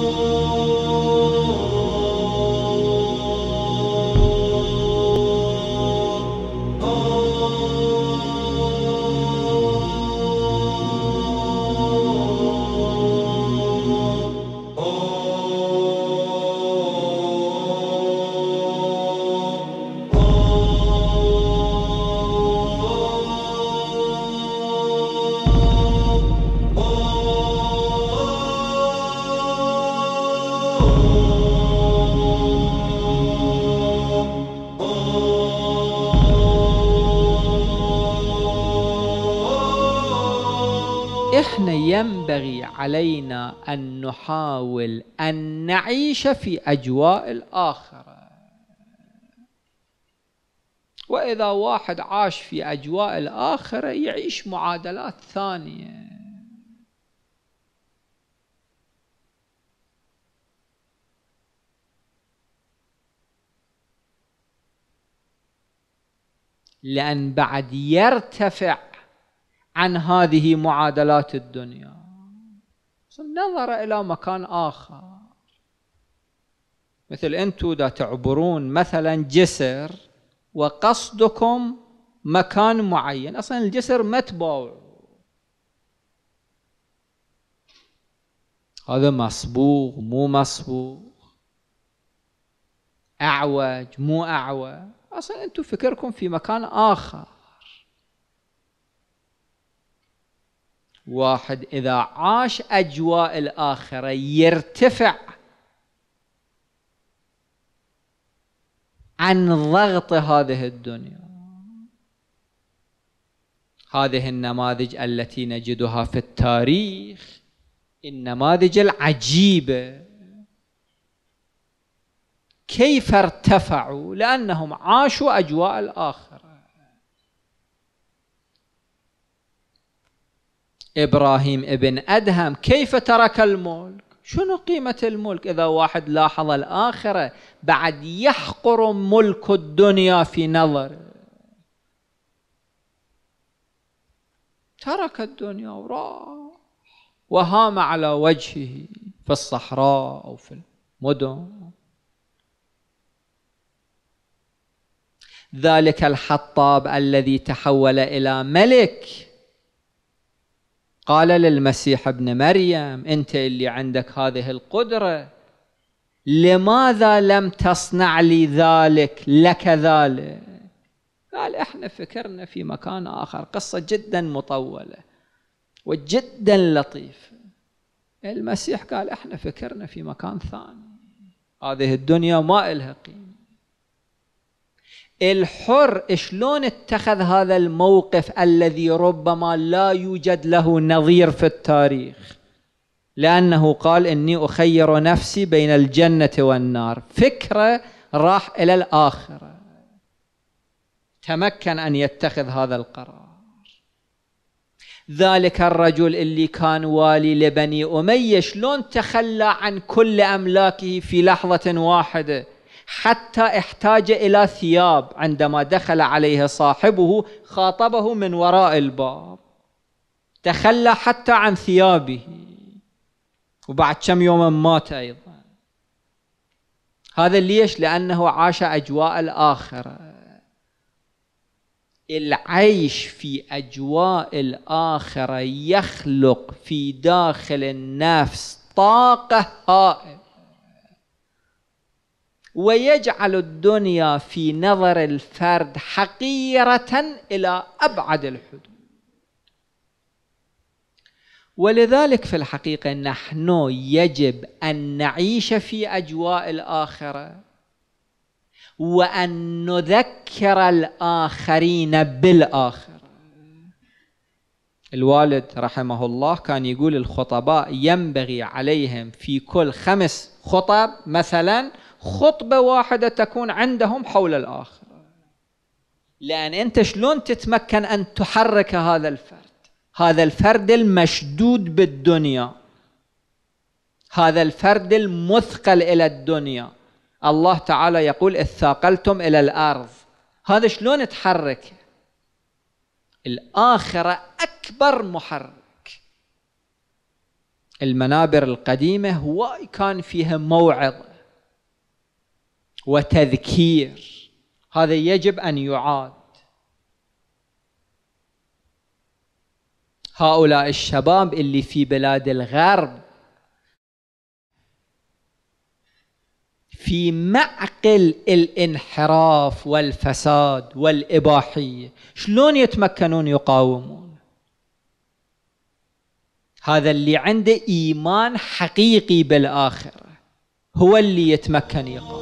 Oh. إحنا ينبغي علينا أن نحاول أن نعيش في أجواء الآخرة وإذا واحد عاش في أجواء الآخرة يعيش معادلات ثانية لأن بعد يرتفع عن هذه معادلات الدنيا نظر إلى مكان آخر مثل أنتم دا تعبرون مثلا جسر وقصدكم مكان معين أصلا الجسر ما تباوعوا هذا مصبوغ مو مصبوغ أعوج مو أعوج أصلا أنتم فكركم في مكان آخر واحد إذا عاش أجواء الآخرة يرتفع عن ضغط هذه الدنيا هذه النماذج التي نجدها في التاريخ النماذج العجيبة كيف ارتفعوا لأنهم عاشوا أجواء الآخرة إبراهيم ابن أدهم كيف ترك الملك شنو قيمة الملك إذا واحد لاحظ الآخرة بعد يحقر ملك الدنيا في نظره ترك الدنيا وراح وهام على وجهه في الصحراء أو في المدن ذلك الحطاب الذي تحول إلى ملك قال للمسيح ابن مريم أنت اللي عندك هذه القدرة لماذا لم تصنع لي ذلك لك ذلك قال احنا فكرنا في مكان آخر قصة جدا مطولة وجدا لطيفة المسيح قال احنا فكرنا في مكان ثاني هذه الدنيا ما إلها قيمة الحر شلون اتخذ هذا الموقف الذي ربما لا يوجد له نظير في التاريخ لأنه قال إني أخير نفسي بين الجنة والنار فكرة راح إلى الآخرة تمكن أن يتخذ هذا القرار ذلك الرجل اللي كان والي لبني أمية شلون تخلى عن كل أملاكه في لحظة واحدة حتى احتاج إلى ثياب عندما دخل عليه صاحبه خاطبه من وراء الباب تخلى حتى عن ثيابه وبعد كم يوم مات أيضا هذا ليش لأنه عاش أجواء الآخرة العيش في أجواء الآخرة يخلق في داخل النفس طاقة هائلة ويجعل الدنيا في نظر الفرد حقيرة إلى أبعد الحدود ولذلك في الحقيقة نحن يجب أن نعيش في أجواء الآخرة وأن نذكر الآخرين بالآخرة الوالد رحمه الله كان يقول الخطباء ينبغي عليهم في كل خمس خطب مثلا خطبة واحدة تكون عندهم حول الآخر لأن أنت شلون تتمكن أن تحرك هذا الفرد هذا الفرد المشدود بالدنيا هذا الفرد المثقل إلى الدنيا الله تعالى يقول اثاقلتم إلى الأرض هذا شلون تحرك الآخرة أكبر محرك المنابر القديمة هواي كان فيها موعظة وتذكير هذا يجب أن يعاد هؤلاء الشباب اللي في بلاد الغرب في معقل الانحراف والفساد والإباحية شلون يتمكنون يقاومون هذا اللي عنده إيمان حقيقي بالآخرة هو اللي يتمكن يقاوم